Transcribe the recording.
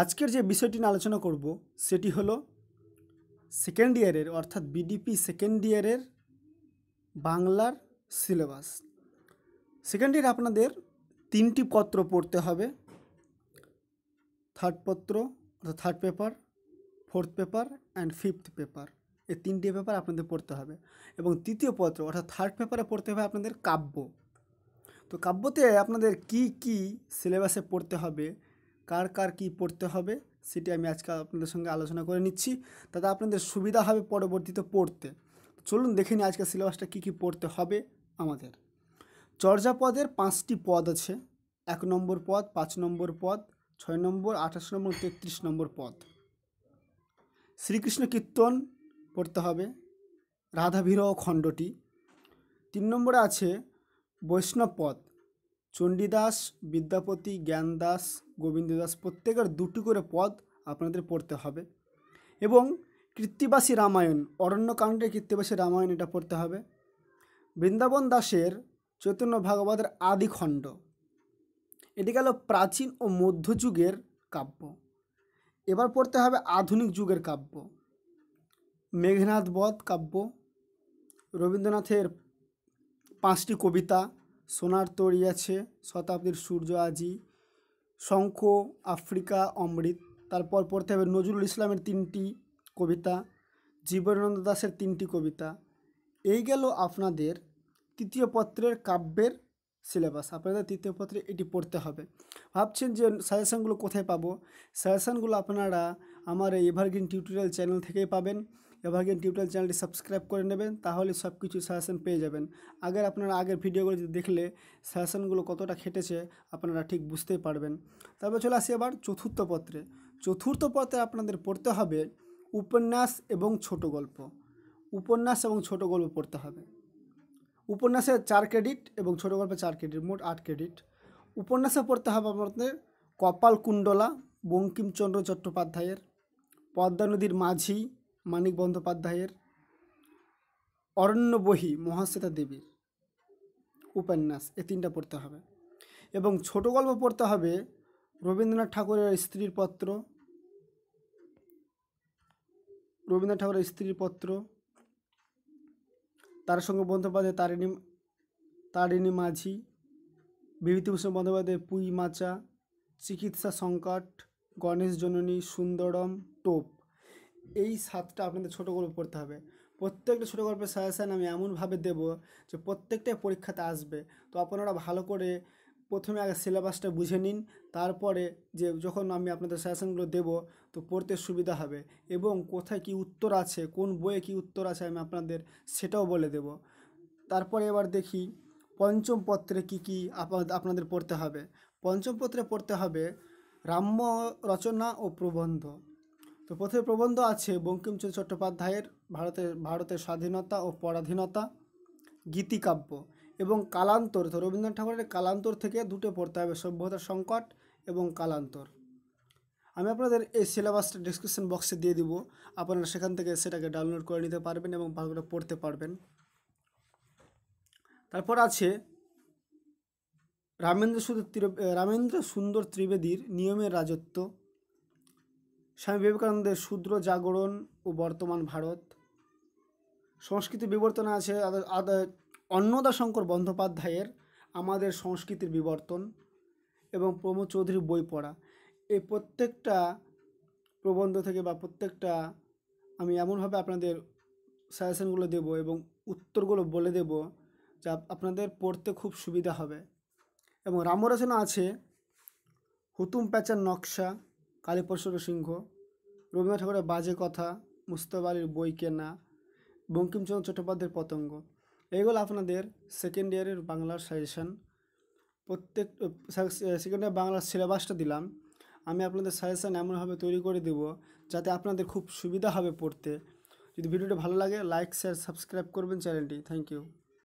আজকের যে বিষয়টি নিয়ে আলোচনা করব সেটি হলো সেকেন্ড ইয়ারের অর্থাৎ বিডিপি সেকেন্ড ইয়ারের বাংলার সিলেবাস সেকেন্ড ইয়ার আপনাদের তিনটি পত্র পড়তে হবে থার্ড পত্র অর্থাৎ third paper fourth paper and fifth paper এই তিনটি পেপার আপনাদের পড়তে হবে এবং তৃতীয় পত্র অর্থাৎ থার্ড পেপারে পড়তে হবে আপনাদের কাব্য তো কাব্যতে আপনাদের কি কি সিলেবাসে পড়তে হবে কার কার কি পড়তে হবে সেটি আমি আজকে আপনাদের সঙ্গে আলোচনা করে নিচ্ছি তাতে আপনাদের সুবিধা হবে পরবর্তীতে পড়তে চলুন দেখে নিই আজকে সিলেবাসটা কী কী পড়তে হবে আমাদের চর্যাপদের পাঁচটি পদ আছে এক নম্বর পদ পাঁচ নম্বর পদ ছয় নম্বর আঠাশ নম্বর তেত্রিশ নম্বর পদ শ্রীকৃষ্ণ কীর্তন পড়তে হবে রাধাভীর খণ্ডটি তিন নম্বরে আছে বৈষ্ণব পদ চণ্ডীদাস বিদ্যাপতি জ্ঞান দাস গোবিন্দ দাস প্রত্যেকের দুটি করে পদ আপনাদের পড়তে হবে এবং কৃত্তিবাসী রামায়ণ অরণ্যকাণ্ডের কৃত্তিবাসী রামায়ণ এটা পড়তে হবে বৃন্দাবন দাসের চৈতন্য ভাগবতের আদিখণ্ড এটি গেল প্রাচীন ও মধ্যযুগের কাব্য এবার পড়তে হবে আধুনিক যুগের কাব্য মেঘনাথ বধ কাব্য রবীন্দ্রনাথের পাঁচটি কবিতা সোনার আছে শতাব্দীর সূর্য আজি শঙ্খ আফ্রিকা অমৃত তারপর পড়তে হবে নজরুল ইসলামের তিনটি কবিতা জীবনানন্দ দাসের তিনটি কবিতা এই গেল আপনাদের তৃতীয় পত্রের কাব্যের সিলেবাস আপনাদের তৃতীয় পত্রে এটি পড়তে হবে ভাবছেন যে সাজেশানগুলো কোথায় পাবো সাজেশানগুলো আপনারা আমার এভারগ্রিন টিউটোরিয়াল চ্যানেল থেকেই পাবেন এভারগ্রিন টিউটোরিয়াল চ্যানেলটি সাবস্ক্রাইব করে নেবেন তাহলে সব কিছু সাজেশন পেয়ে যাবেন আগের আপনারা আগের ভিডিওগুলো যদি দেখলে সাজেশনগুলো কতটা খেটেছে আপনারা ঠিক বুঝতেই পারবেন তারপর চলে আসি এবার চতুর্থ পত্রে চতুর্থ পত্রে আপনাদের পড়তে হবে উপন্যাস এবং ছোট গল্প উপন্যাস এবং ছোট গল্প পড়তে হবে উপন্যাসে চার ক্রেডিট এবং ছোট গল্পে চার ক্রেডিট মোট আট ক্রেডিট উপন্যাসে পড়তে হবে আপনাদের কপাল কুণ্ডলা বঙ্কিমচন্দ্র চট্টোপাধ্যায়ের পদ্মা নদীর মাঝি মানিক বন্দ্যোপাধ্যায়ের অরণ্য বহি মহাশ্বেতা দেবীর উপন্যাস এ তিনটা পড়তে হবে এবং ছোট গল্প পড়তে হবে রবীন্দ্রনাথ ঠাকুরের স্ত্রীর পত্র রবীন্দ্রনাথ ঠাকুরের স্ত্রীর পত্র তার সঙ্গে বন্দ্যোপাধ্যায় তারিণী তারিণী মাঝি বিভূতিভূষণ বন্দ্যোপাধ্যায় পুই মাচা চিকিৎসা সংকট গণেশ জননী সুন্দরম টোপ এই সাতটা আপনাদের ছোটো গল্প পড়তে হবে প্রত্যেকটা ছোটো গল্পের সাজেশান আমি এমনভাবে দেব যে প্রত্যেকটাই পরীক্ষাতে আসবে তো আপনারা ভালো করে প্রথমে আগে সিলেবাসটা বুঝে নিন তারপরে যে যখন আমি আপনাদের সাজেশানগুলো দেব তো পড়তে সুবিধা হবে এবং কোথায় কি উত্তর আছে কোন বইয়ে কি উত্তর আছে আমি আপনাদের সেটাও বলে দেব তারপরে এবার দেখি পঞ্চম পত্রে কী কী আপনাদের পড়তে হবে পঞ্চম পত্রে পড়তে হবে রাম্য রচনা ও প্রবন্ধ তো প্রথমে প্রবন্ধ আছে বঙ্কিমচন্দ্র চট্টোপাধ্যায়ের ভারতের ভারতের স্বাধীনতা ও পরাধীনতা গীতিকাব্য এবং কালান্তর তো রবীন্দ্রনাথ ঠাকুরের কালান্তর থেকে দুটো পড়তে হবে সভ্যতার সংকট এবং কালান্তর আমি আপনাদের এই সিলেবাসটা ডিসক্রিপশন বক্সে দিয়ে দিব আপনারা সেখান থেকে সেটাকে ডাউনলোড করে নিতে পারবেন এবং ভালো করে পড়তে পারবেন তারপর আছে রামেন্দ্র সুন্দর রামেন্দ্র সুন্দর ত্রিবেদীর নিয়মের রাজত্ব স্বামী বিবেকানন্দের শূদ্র জাগরণ ও বর্তমান ভারত সংস্কৃতি বিবর্তনে আছে অন্নদাশঙ্কর বন্দ্যোপাধ্যায়ের আমাদের সংস্কৃতির বিবর্তন এবং প্রমোদ চৌধুরীর বই পড়া এই প্রত্যেকটা প্রবন্ধ থেকে বা প্রত্যেকটা আমি এমনভাবে আপনাদের সাজেশনগুলো দেব এবং উত্তরগুলো বলে দেব যা আপনাদের পড়তে খুব সুবিধা হবে এবং রামরচনা আছে হুতুম প্যাচার নকশা কালীপ্রসন্ন সিংহ রবীন্দ্রনাথ ঠাকুরের বাজে কথা মুস্তাব আলীর বই কেনা বঙ্কিমচন্দ্র চট্টোপাধ্যায়ের পতঙ্গ এইগুলো আপনাদের সেকেন্ড ইয়ারের বাংলার সাজেশান প্রত্যেক সেকেন্ড ইয়ার বাংলার সিলেবাসটা দিলাম আমি আপনাদের সাজেশান এমনভাবে তৈরি করে দেব যাতে আপনাদের খুব সুবিধা হবে পড়তে যদি ভিডিওটা ভালো লাগে লাইক শেয়ার সাবস্ক্রাইব করবেন চ্যানেলটি থ্যাংক ইউ